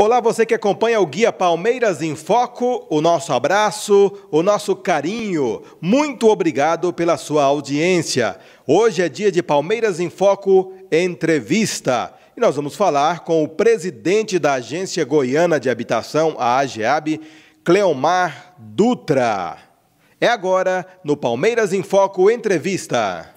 Olá, você que acompanha o Guia Palmeiras em Foco, o nosso abraço, o nosso carinho. Muito obrigado pela sua audiência. Hoje é dia de Palmeiras em Foco Entrevista. E nós vamos falar com o presidente da Agência Goiana de Habitação, a AGEAB, Cleomar Dutra. É agora no Palmeiras em Foco Entrevista.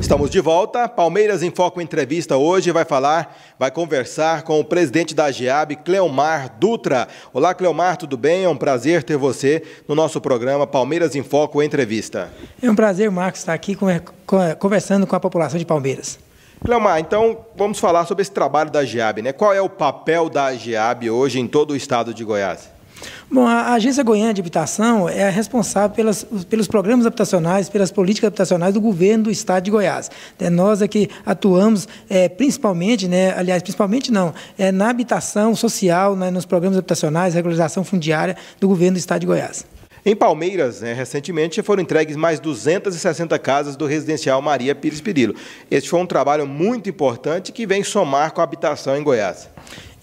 Estamos de volta. Palmeiras em Foco Entrevista hoje vai falar, vai conversar com o presidente da GEAB, Cleomar Dutra. Olá, Cleomar, tudo bem? É um prazer ter você no nosso programa Palmeiras em Foco Entrevista. É um prazer, Marcos, estar aqui conversando com a população de Palmeiras. Cleomar, então vamos falar sobre esse trabalho da GEAB, né? Qual é o papel da GEAB hoje em todo o estado de Goiás? Bom, a Agência Goiânia de Habitação é a responsável pelas, pelos programas habitacionais, pelas políticas habitacionais do governo do Estado de Goiás. É nós é que atuamos é, principalmente, né, aliás, principalmente não, é, na habitação social, né, nos programas habitacionais, regularização fundiária do governo do Estado de Goiás. Em Palmeiras, né, recentemente, foram entregues mais 260 casas do residencial Maria Pires Perillo. Este foi um trabalho muito importante que vem somar com a habitação em Goiás.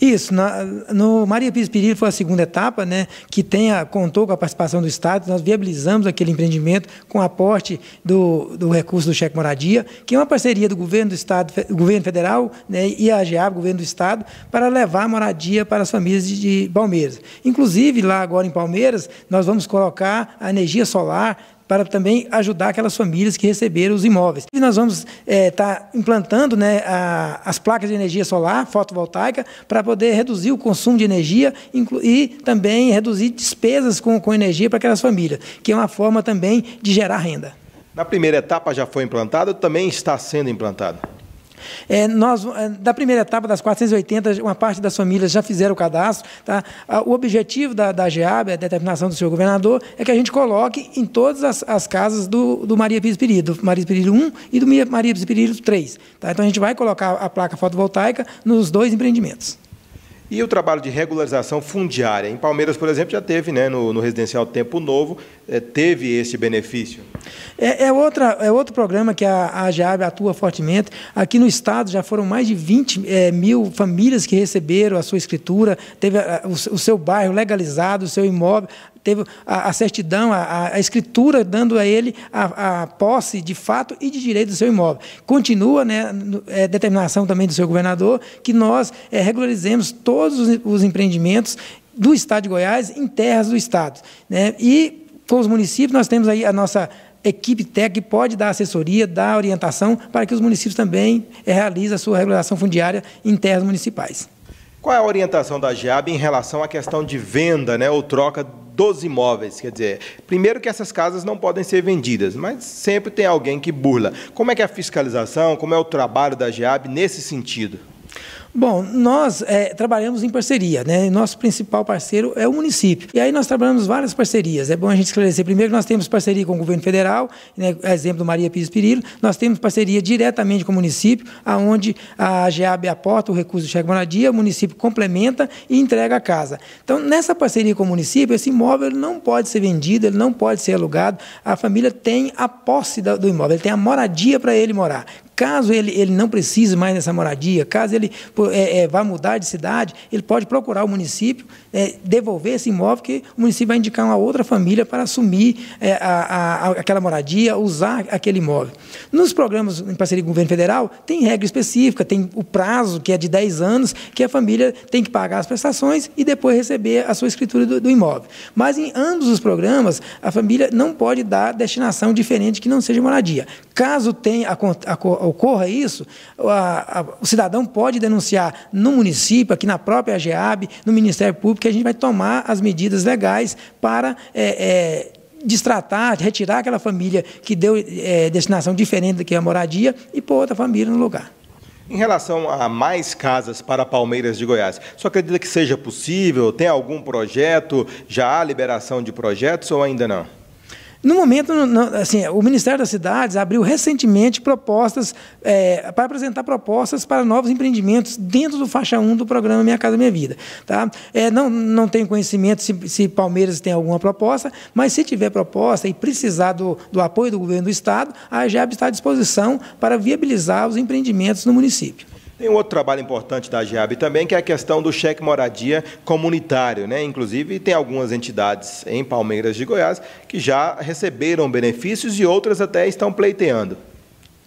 Isso, na, no Maria Pires Perillo foi a segunda etapa, né, que tenha contou com a participação do Estado, nós viabilizamos aquele empreendimento com o aporte do, do recurso do Cheque Moradia, que é uma parceria do governo do Estado, do governo federal né, e a AGEAB, governo do Estado, para levar moradia para as famílias de, de Palmeiras. Inclusive, lá agora em Palmeiras, nós vamos colocar a energia solar para também ajudar aquelas famílias que receberam os imóveis. E nós vamos estar é, tá implantando né, a, as placas de energia solar, fotovoltaica, para poder reduzir o consumo de energia e também reduzir despesas com, com energia para aquelas famílias, que é uma forma também de gerar renda. Na primeira etapa já foi implantado, também está sendo implantado. É, nós, é, da primeira etapa das 480, uma parte das famílias já fizeram o cadastro. Tá? O objetivo da, da GEAB, a determinação do senhor governador, é que a gente coloque em todas as, as casas do, do Maria Pires Perillo, do Maria Pires 1 e do Maria Pires Perillo 3. Tá? Então a gente vai colocar a placa fotovoltaica nos dois empreendimentos. E o trabalho de regularização fundiária? Em Palmeiras, por exemplo, já teve né, no, no residencial Tempo Novo eh, teve esse benefício? É, é, outra, é outro programa que a, a atua fortemente. Aqui no Estado já foram mais de 20 é, eh, mil famílias que receberam a sua escritura, teve a, eh, o, o seu bairro legalizado, o seu imóvel teve a, a certidão, a, a, escritura dando a ele a, a, posse de fato e de direito do seu imóvel. Continua né, é, determinação também do seu governador que nós é, regularizemos todos os, os empreendimentos do Estado de Goiás em terras do Estado. Né? E com os municípios, nós temos aí a nossa equipe técnica que pode dar assessoria, dar orientação para que os municípios também eh, realizem a sua regulação fundiária em terras municipais. Qual é a orientação da GEAB em relação à questão de venda né, ou troca dos imóveis? Quer dizer, primeiro que essas casas não podem ser vendidas, mas sempre tem alguém que burla. Como é que é a fiscalização, como é o trabalho da GEAB nesse sentido? Bom, nós é, trabalhamos em parceria, né? Nosso principal parceiro é o município. E aí nós trabalhamos várias parcerias. É bom a gente esclarecer primeiro nós temos parceria com o governo federal, né? exemplo do Maria Pires Perillo, nós temos parceria diretamente com o município, aonde a GEAB aporta o recurso do cheque moradia, o município complementa e entrega a casa. Então, nessa parceria com o município, esse imóvel não pode ser vendido, ele não pode ser alugado. A família tem a posse do imóvel, ele tem a moradia para ele morar. Caso ele, ele não precise mais dessa moradia, caso ele é, é, vá mudar de cidade, ele pode procurar o município, é, devolver esse imóvel, que o município vai indicar uma outra família para assumir é, a, a, aquela moradia, usar aquele imóvel. Nos programas em parceria com o governo federal, tem regra específica, tem o prazo, que é de 10 anos, que a família tem que pagar as prestações e depois receber a sua escritura do, do imóvel. Mas em ambos os programas, a família não pode dar destinação diferente que não seja moradia. Caso tenha a, a, a ocorra isso, a, a, o cidadão pode denunciar no município, aqui na própria AGEAB, no Ministério Público, que a gente vai tomar as medidas legais para é, é, destratar, retirar aquela família que deu é, destinação diferente do que é a moradia e pôr outra família no lugar. Em relação a mais casas para Palmeiras de Goiás, só acredita que seja possível? Tem algum projeto? Já há liberação de projetos ou ainda não? No momento, assim, o Ministério das Cidades abriu recentemente propostas é, para apresentar propostas para novos empreendimentos dentro do faixa 1 do programa Minha Casa Minha Vida. Tá? É, não, não tenho conhecimento se, se, Palmeiras tem alguma proposta, mas se tiver proposta e precisar do, do apoio do governo do Estado, a AGEAB está à disposição para viabilizar os empreendimentos no município. Tem um outro trabalho importante da GEAB também, que é a questão do cheque moradia comunitário. Né? Inclusive, tem algumas entidades em Palmeiras de Goiás que já receberam benefícios e outras até estão pleiteando.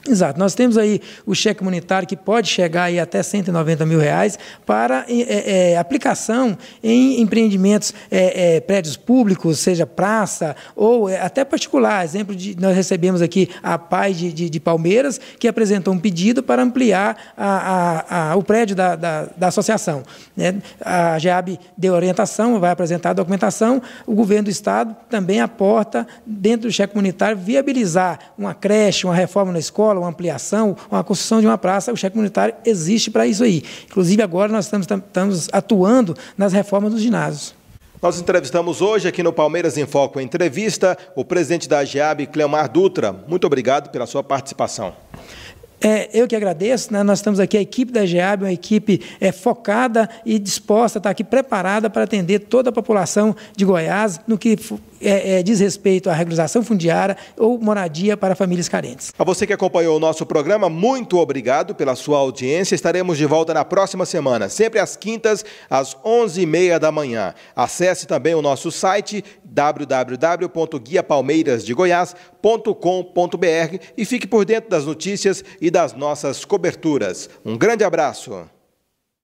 Exato. Nós temos aí o cheque comunitário que pode chegar aí até 190 mil reais para é, é, aplicação em empreendimentos, é, prédios públicos, seja praça ou até particular. Exemplo de nós recebemos aqui a Paz de, de, de Palmeiras que apresentou um pedido para ampliar a, a, a, o prédio da, da, da associação. Né? A GEAB deu orientação, vai apresentar a documentação. O governo do estado também aporta dentro do cheque comunitário viabilizar uma creche, uma reforma na escola escola, uma ampliação, uma construção de uma praça, o cheque comunitário existe para isso aí. Inclusive, agora nós estamos, estamos atuando nas reformas dos ginásios. Nós entrevistamos hoje aqui no Palmeiras em Foco Entrevista o presidente da AGEAB, Cleomar Dutra. Muito obrigado pela sua participação. É, eu que agradeço, né? nós estamos aqui, a equipe da GEAB, uma equipe é, focada e disposta, está aqui preparada para atender toda a população de Goiás no que é, é, diz respeito à regularização fundiária ou moradia para famílias carentes. A você que acompanhou o nosso programa, muito obrigado pela sua audiência. Estaremos de volta na próxima semana, sempre às quintas, às 11h30 da manhã. Acesse também o nosso site www.guiapalmeirasdegoias.com.br e fique por dentro das notícias e das nossas coberturas. Um grande abraço!